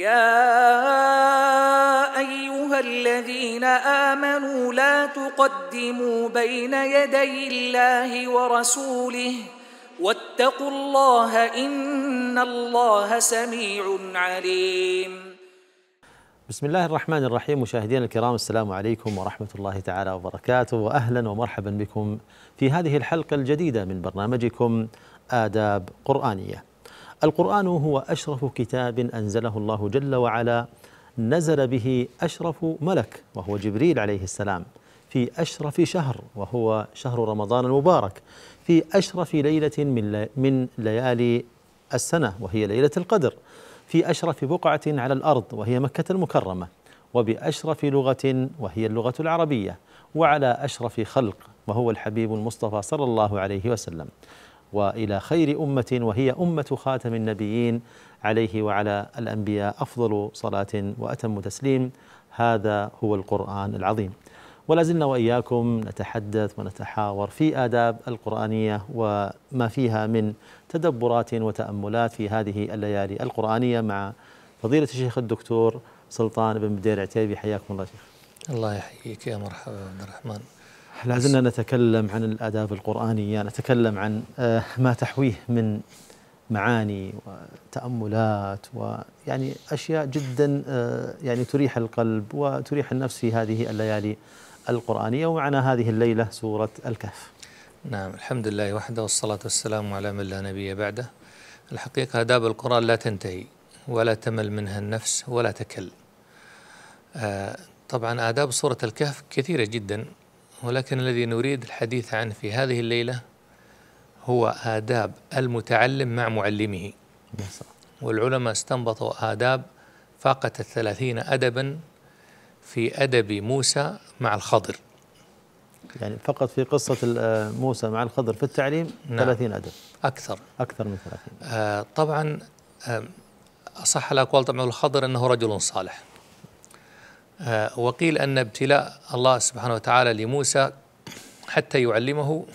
يا ايها الذين امنوا لا تقدموا بين يدي الله ورسوله واتقوا الله ان الله سميع عليم بسم الله الرحمن الرحيم مشاهدينا الكرام السلام عليكم ورحمه الله تعالى وبركاته واهلا ومرحبا بكم في هذه الحلقه الجديده من برنامجكم آداب قرآنية القرآن هو أشرف كتاب أنزله الله جل وعلا نزل به أشرف ملك وهو جبريل عليه السلام في أشرف شهر وهو شهر رمضان المبارك في أشرف ليلة من من ليالي السنة وهي ليلة القدر في أشرف بقعة على الأرض وهي مكة المكرمة وبأشرف لغة وهي اللغة العربية وعلى أشرف خلق وهو الحبيب المصطفى صلى الله عليه وسلم والى خير امه وهي امه خاتم النبيين عليه وعلى الانبياء افضل صلاه واتم تسليم هذا هو القران العظيم. ولا زلنا واياكم نتحدث ونتحاور في اداب القرانيه وما فيها من تدبرات وتاملات في هذه الليالي القرانيه مع فضيله الشيخ الدكتور سلطان بن بدير عتيبي حياكم الله شيخ. الله يحييك يا مرحبا عبد الرحمن. لازلنا نتكلم عن الآداب القرآنية نتكلم عن آه، ما تحويه من معاني وتأملات ويعني أشياء جدا آه، يعني تريح القلب وتريح النفس في هذه الليالي القرآنية ومعنا هذه الليلة سورة الكهف نعم الحمد لله وحده والصلاة والسلام على من لا نبي بعده الحقيقة آداب القرآن لا تنتهي ولا تمل منها النفس ولا تكل آه، طبعا آداب سورة الكهف كثيرة جدا ولكن الذي نريد الحديث عنه في هذه الليلة هو آداب المتعلم مع معلمه والعلماء استنبطوا آداب فاقت الثلاثين أدبا في أدب موسى مع الخضر يعني فقط في قصة آه، موسى مع الخضر في التعليم نعم 30 أدب أكثر أكثر من 30 آه طبعا آه أصح الأقوال طبعا الخضر أنه رجل صالح آه، وقيل أن ابتلاء الله سبحانه وتعالى لموسى حتى يعلمه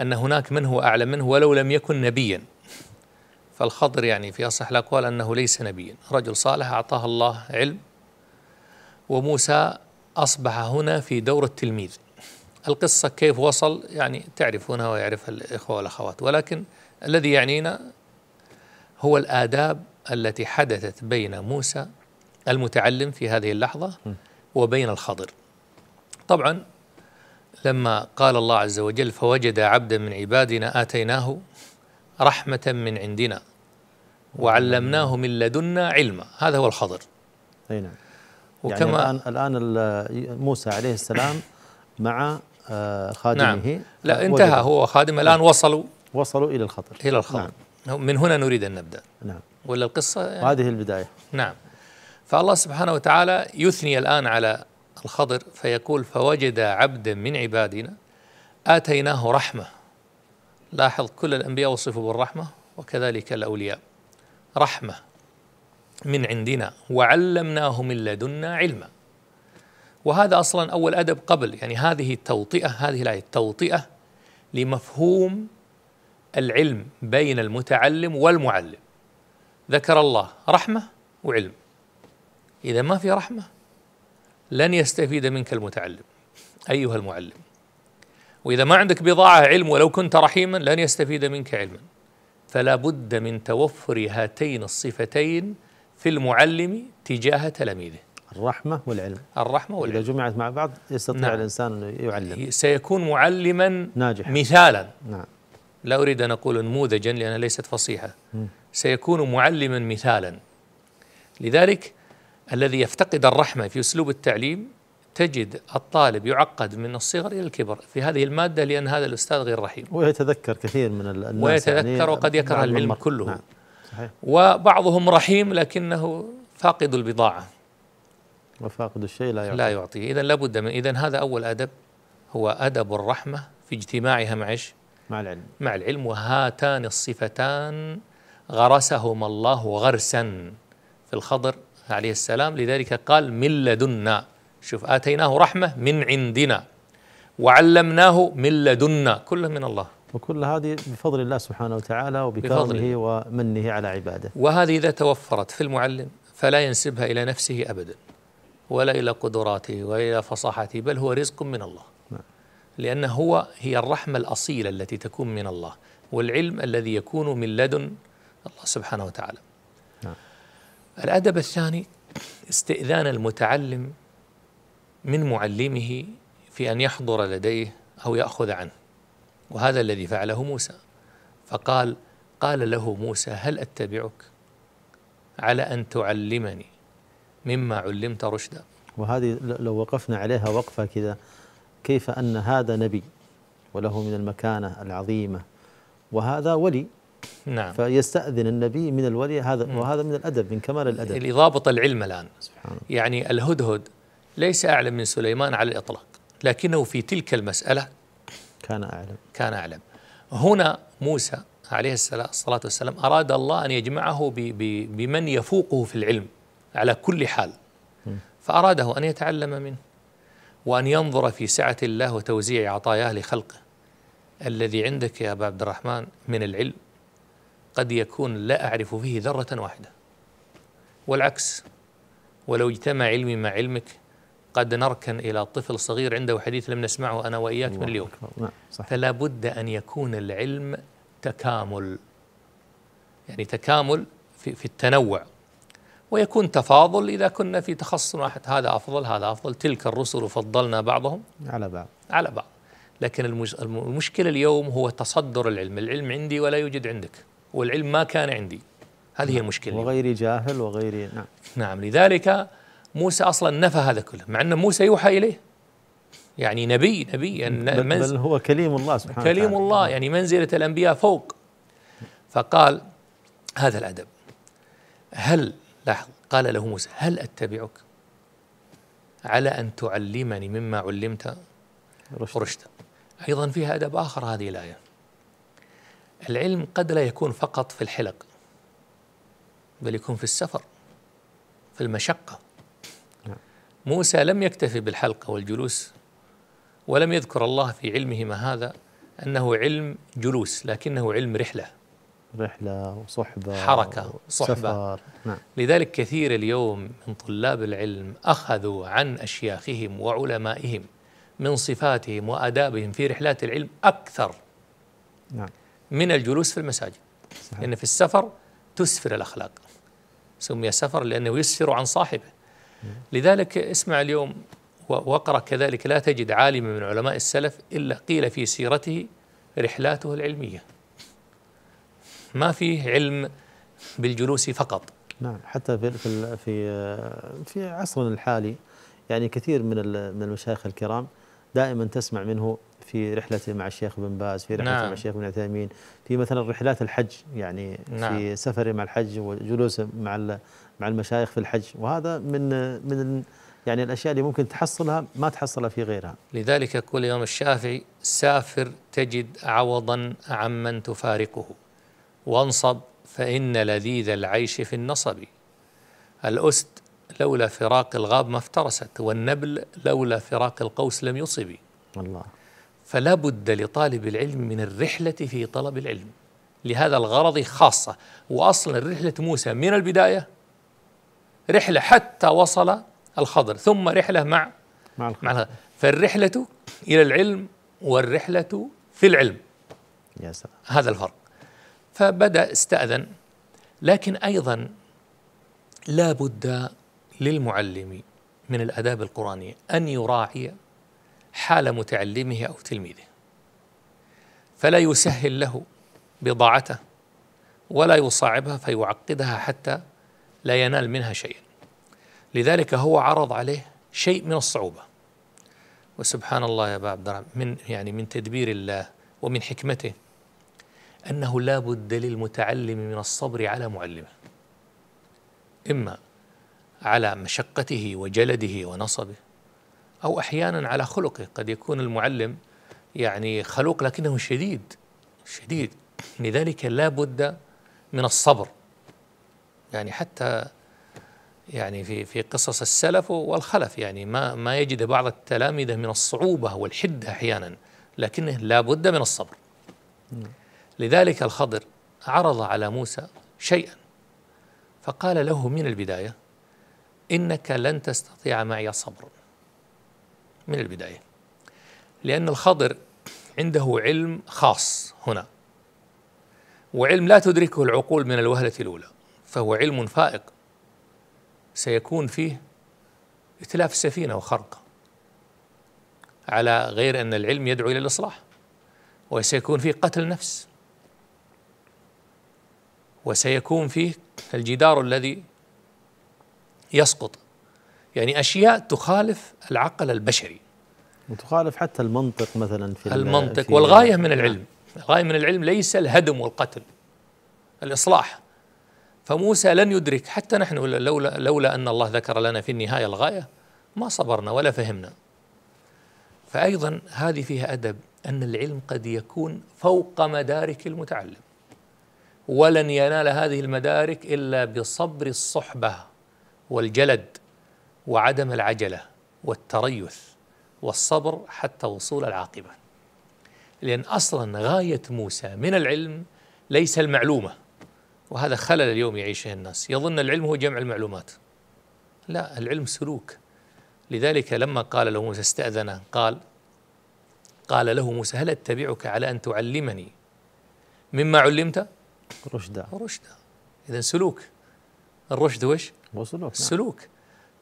أن هناك من هو أعلى منه ولو لم يكن نبيا فالخضر يعني في أصح الأقوال أنه ليس نبيا رجل صالح أعطاه الله علم وموسى أصبح هنا في دور التلميذ القصة كيف وصل يعني تعرفونها ويعرفها الإخوة والأخوات ولكن الذي يعنينا هو الآداب التي حدثت بين موسى المتعلم في هذه اللحظة وبين الخضر طبعا لما قال الله عز وجل فوجد عبدا من عبادنا آتيناه رحمة من عندنا وعلمناه من لدنا علما هذا هو الخضر أي نعم يعني وكما يعني الآن, الآن موسى عليه السلام مع آه، خادمه نعم لا انتهى هو خادم نعم. الآن وصلوا وصلوا إلى الخضر إلى الخضر نعم من هنا نريد أن نبدأ نعم ولا القصة يعني هذه البداية نعم فالله سبحانه وتعالى يثني الآن على الخضر فيقول فوجد عبدا من عبادنا آتيناه رحمة لاحظ كل الأنبياء وصفوا بالرحمة وكذلك الأولياء رحمة من عندنا وعلمناه من لدنا علما وهذا أصلا أول أدب قبل يعني هذه التوطئة هذه الآية توطئة لمفهوم العلم بين المتعلم والمعلم ذكر الله رحمة وعلم إذا ما في رحمة لن يستفيد منك المتعلم أيها المعلم وإذا ما عندك بضاعة علم ولو كنت رحيما لن يستفيد منك علما فلا بد من توفر هاتين الصفتين في المعلم تجاه تلاميذه الرحمة والعلم الرحمة والعلم إذا جمعت مع بعض يستطيع نعم. الإنسان أن يعلم سيكون معلما ناجحا مثالا نعم لا أريد أن أقول نموذجا لأنها ليست فصيحة م. سيكون معلما مثالا لذلك الذي يفتقد الرحمة في أسلوب التعليم تجد الطالب يعقد من الصغر إلى الكبر في هذه المادة لأن هذا الأستاذ غير رحيم ويتذكر كثير من الناس يعني ويتذكر يعني وقد يكره العلم كله نعم. صحيح. وبعضهم رحيم لكنه فاقد البضاعة وفاقد الشيء لا يعطيه لا يعطيه إذا لابد من إذا هذا أول أدب هو أدب الرحمة في اجتماعها مع إيش؟ مع العلم مع العلم وهاتان الصفتان غرسهما الله غرسا في الخضر عليه السلام لذلك قال من لدنا شوف آتيناه رحمة من عندنا وعلمناه من لدنا كله من الله وكل هذه بفضل الله سبحانه وتعالى وبكرمه ومنه على عباده وهذه إذا توفرت في المعلم فلا ينسبها إلى نفسه أبدا ولا إلى قدراته وإلى فصاحته بل هو رزق من الله نعم. لأن هو هي الرحمة الأصيلة التي تكون من الله والعلم الذي يكون من لدن الله سبحانه وتعالى الأدب الثاني استئذان المتعلم من معلمه في أن يحضر لديه أو يأخذ عنه وهذا الذي فعله موسى فقال قال له موسى هل أتبعك على أن تعلمني مما علمت رشدا وهذه لو وقفنا عليها وقفة كذا كيف أن هذا نبي وله من المكانة العظيمة وهذا ولي نعم فيستأذن النبي من الولي هذا مم. وهذا من الأدب من كمال الأدب اللي ضابط العلم الآن سبحانه. يعني الهدهد ليس أعلم من سليمان على الإطلاق لكنه في تلك المسألة كان أعلم كان أعلم هنا موسى عليه الصلاة والسلام أراد الله أن يجمعه بمن يفوقه في العلم على كل حال فأراده أن يتعلم منه وأن ينظر في سعة الله وتوزيع عطاياه لخلقه الذي عندك يا أبا عبد الرحمن من العلم قد يكون لا أعرف فيه ذرة واحدة والعكس ولو اجتمع علمي مع علمك قد نركن إلى طفل صغير عنده حديث لم نسمعه أنا وإياك من اليوم نعم، فلا بد أن يكون العلم تكامل يعني تكامل في, في التنوع ويكون تفاضل إذا كنا في تخصص واحد هذا أفضل هذا أفضل تلك الرسل فضلنا بعضهم على بعض على بعض لكن المشكلة اليوم هو تصدر العلم العلم عندي ولا يوجد عندك والعلم ما كان عندي هذه هي المشكلة نعم. وغيري جاهل وغيري نعم نعم لذلك موسى أصلا نفى هذا كله مع أن موسى يوحى إليه يعني نبي نبي بل, بل هو كليم الله سبحانه وتعالى كليم الله نعم. يعني منزلة الأنبياء فوق فقال هذا الأدب هل لاحظ قال له موسى هل أتبعك على أن تعلمني مما علمت رشدا أيضا فيها أدب آخر هذه الآية العلم قد لا يكون فقط في الحلق بل يكون في السفر في المشقة نعم. موسى لم يكتفي بالحلقة والجلوس ولم يذكر الله في علمهما هذا أنه علم جلوس لكنه علم رحلة رحلة وصحبة حركة صحبة سفر. نعم. لذلك كثير اليوم من طلاب العلم أخذوا عن أشياخهم وعلمائهم من صفاتهم وآدابهم في رحلات العلم أكثر نعم من الجلوس في المساجد صحيح. لأن في السفر تسفر الأخلاق سمي سفر لأنه يسفر عن صاحبه لذلك اسمع اليوم واقرأ كذلك لا تجد عالما من علماء السلف إلا قيل في سيرته رحلاته العلمية ما فيه علم بالجلوس فقط نعم حتى في في آه، في عصرنا الحالي يعني كثير من من المشايخ الكرام دائما تسمع منه في رحلته مع الشيخ بن باز في رحلته نعم. مع الشيخ بن عثيمين في مثلا رحلات الحج يعني نعم. في سفره مع الحج وجلوسه مع مع المشايخ في الحج وهذا من من يعني الاشياء اللي ممكن تحصلها ما تحصلها في غيرها. لذلك يقول الامام الشافعي سافر تجد عوضا عمن تفارقه وانصب فان لذيذ العيش في النصب. الاسد لولا فراق الغاب ما افترست والنبل لولا فراق القوس لم يصب. الله فلا بد لطالب العلم من الرحلة في طلب العلم لهذا الغرض خاصة وأصلا رحلة موسى من البداية رحلة حتى وصل الخضر ثم رحلة مع مع الخضر, مع فالرحلة إلى العلم والرحلة في العلم يا سلام. هذا الفرق فبدأ استأذن لكن أيضا لا بد للمعلم من الآداب القرآنية أن يراعي حال متعلمه أو تلميذه فلا يسهل له بضاعته ولا يصعبها فيعقدها حتى لا ينال منها شيئا لذلك هو عرض عليه شيء من الصعوبة وسبحان الله يا أبا عبد الرحمن من يعني من تدبير الله ومن حكمته أنه لا بد للمتعلم من الصبر على معلمه إما على مشقته وجلده ونصبه أو أحيانا على خلقه قد يكون المعلم يعني خلوق لكنه شديد شديد لذلك لا بد من الصبر يعني حتى يعني في في قصص السلف والخلف يعني ما ما يجد بعض التلامذه من الصعوبه والحده احيانا لكنه لا بد من الصبر لذلك الخضر عرض على موسى شيئا فقال له من البدايه انك لن تستطيع معي صبرا من البداية لأن الخضر عنده علم خاص هنا وعلم لا تدركه العقول من الوهلة الأولى فهو علم فائق سيكون فيه إتلاف السفينة وخرق على غير أن العلم يدعو إلى الإصلاح وسيكون فيه قتل نفس وسيكون فيه الجدار الذي يسقط يعني أشياء تخالف العقل البشري وتخالف حتى المنطق مثلا في المنطق في والغاية من نعم. العلم الغاية من العلم ليس الهدم والقتل الإصلاح فموسى لن يدرك حتى نحن لولا, لولا أن الله ذكر لنا في النهاية الغاية ما صبرنا ولا فهمنا فأيضا هذه فيها أدب أن العلم قد يكون فوق مدارك المتعلم ولن ينال هذه المدارك إلا بصبر الصحبة والجلد وعدم العجله والتريث والصبر حتى وصول العاقبه لان اصلا غايه موسى من العلم ليس المعلومه وهذا خلل اليوم يعيشه الناس يظن العلم هو جمع المعلومات لا العلم سلوك لذلك لما قال له موسى استأذنه قال قال له موسى هل أتبعك على أن تعلمني مما علمت رشدا رشدا إذا سلوك الرشد وش هو سلوك نعم.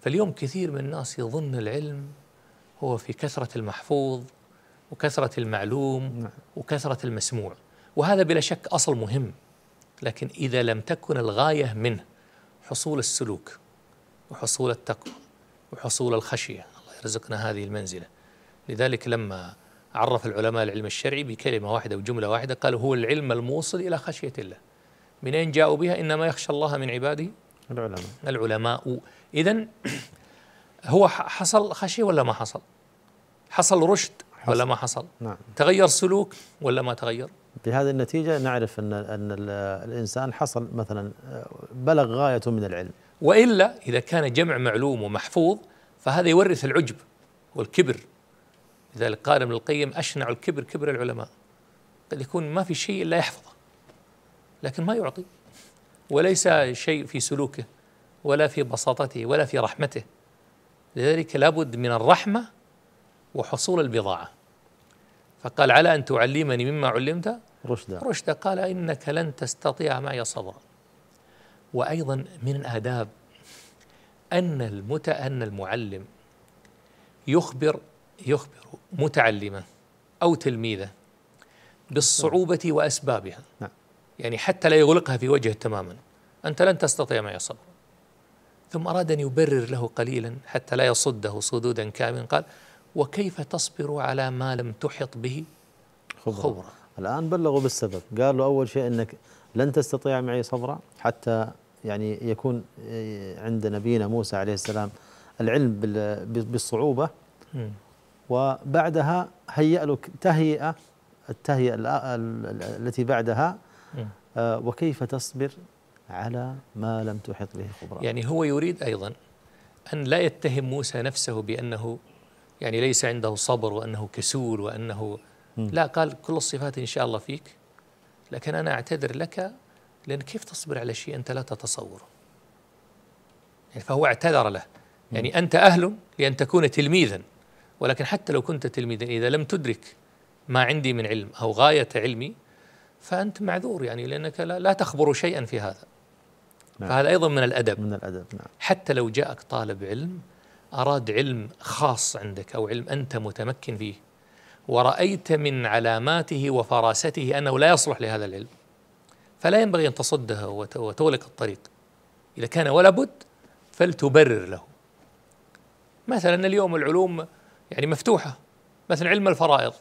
فاليوم كثير من الناس يظن العلم هو في كثرة المحفوظ وكثرة المعلوم نعم. وكثرة المسموع وهذا بلا شك أصل مهم لكن إذا لم تكن الغاية منه حصول السلوك وحصول التقوى وحصول الخشية الله يرزقنا هذه المنزلة لذلك لما عرف العلماء العلم الشرعي بكلمة واحدة وجملة واحدة قالوا هو العلم الموصل إلى خشية الله من أين جاءوا بها إنما يخشى الله من عباده العلماء العلماء إذا هو حصل خشية ولا ما حصل؟ حصل رشد حصل. ولا ما حصل؟ نعم. تغير سلوك ولا ما تغير؟ بهذه النتيجة نعرف أن أن الإنسان حصل مثلا بلغ غاية من العلم وإلا إذا كان جمع معلوم ومحفوظ فهذا يورث العجب والكبر لذلك قال ابن القيم أشنع الكبر كبر العلماء قد يكون ما في شيء إلا يحفظه لكن ما يعطي وليس شيء في سلوكه ولا في بساطته ولا في رحمته لذلك لابد من الرحمة وحصول البضاعة فقال على أن تعلمني مما علمت رشدا رشدا قال إنك لن تستطيع معي صبرا وأيضا من الآداب أن المت أن المعلم يخبر يخبر متعلمه أو تلميذه بالصعوبة نعم. وأسبابها نعم يعني حتى لا يغلقها في وجهه تماما أنت لن تستطيع معي الصبر ثم أراد أن يبرر له قليلا حتى لا يصده صدودا كاملا قال وكيف تصبر على ما لم تحط به خبرة, خبرة. الآن بلغوا بالسبب قال له أول شيء أنك لن تستطيع معي صبرا حتى يعني يكون اه، عند نبينا موسى عليه السلام العلم بالصعوبة وبعدها هيأ لك تهيئة التهيئة التي بعدها آه، وكيف تصبر على ما لم تحط به خبرا يعني هو يريد أيضا أن لا يتهم موسى نفسه بأنه يعني ليس عنده صبر وأنه كسول وأنه لا قال كل الصفات إن شاء الله فيك لكن أنا أعتذر لك لأن كيف تصبر على شيء أنت لا تتصوره يعني فهو اعتذر له يعني أنت أهل لأن تكون تلميذا ولكن حتى لو كنت تلميذا إذا لم تدرك ما عندي من علم أو غاية علمي فأنت معذور يعني لأنك لا, لا تخبر شيئا في هذا نعم. فهذا أيضا من الأدب من الأدب نعم. حتى لو جاءك طالب علم أراد علم خاص عندك أو علم أنت متمكن فيه ورأيت من علاماته وفراسته أنه لا يصلح لهذا العلم فلا ينبغي أن تصده وتغلق الطريق إذا كان ولا بد فلتبرر له مثلا اليوم العلوم يعني مفتوحة مثلا علم الفرائض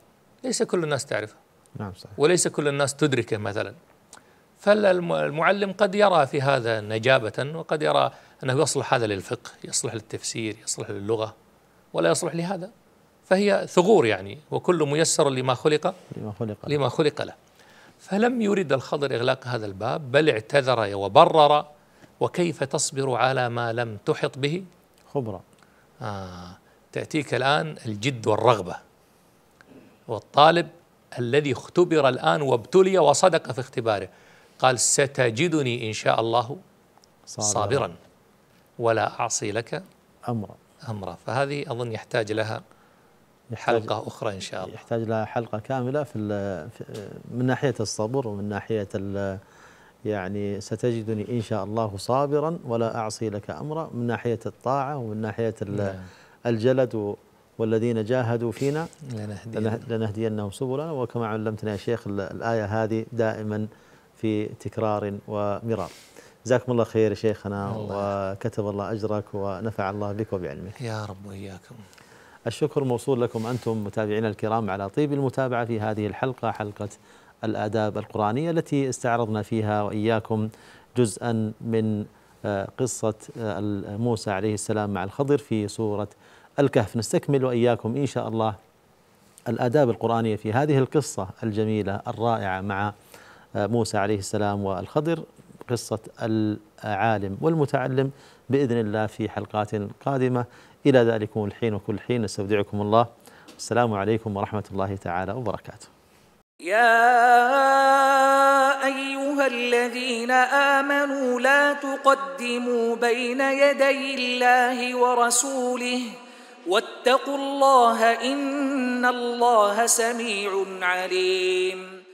ليس كل الناس تعرفه نعم صحيح. وليس كل الناس تدركه مثلا فالمعلم قد يرى في هذا نجابة وقد يرى أنه يصلح هذا للفقه يصلح للتفسير يصلح للغة ولا يصلح لهذا فهي ثغور يعني وكل ميسر لما خلق لما خلق لما خلق له فلم يرد الخضر إغلاق هذا الباب بل اعتذر وبرر وكيف تصبر على ما لم تحط به خبرا آه تأتيك الآن الجد والرغبة والطالب الذي اختبر الآن وابتلي وصدق في اختباره قال ستجدني إن شاء الله صابرا, صابرا ولا أعصي لك أمرا أمرا فهذه أظن يحتاج لها يحتاج حلقة أخرى إن شاء الله يحتاج لها حلقة كاملة في من ناحية الصبر ومن ناحية يعني ستجدني إن شاء الله صابرا ولا أعصي لك أمرا من ناحية الطاعة ومن ناحية نعم. الجلد والذين جاهدوا فينا لنهدينهم سبلنا وكما علمتنا يا شيخ الآية هذه دائما في تكرار ومرار جزاكم الله خير يا شيخنا الله. وكتب الله أجرك ونفع الله بك وبعلمك يا رب وإياكم الشكر موصول لكم أنتم متابعينا الكرام على طيب المتابعة في هذه الحلقة حلقة الآداب القرآنية التي استعرضنا فيها وإياكم جزءا من آه، قصة آه، موسى عليه السلام مع الخضر في سورة الكهف نستكمل واياكم ان شاء الله الاداب القرانيه في هذه القصه الجميله الرائعه مع آه، موسى عليه السلام والخضر قصه العالم والمتعلم باذن الله في حلقات قادمه الى ذلك الحين وكل حين نستودعكم الله السلام عليكم ورحمه الله تعالى وبركاته. يا ايها الذين امنوا لا تقدموا بين يدي الله ورسوله واتقوا الله إن الله سميع عليم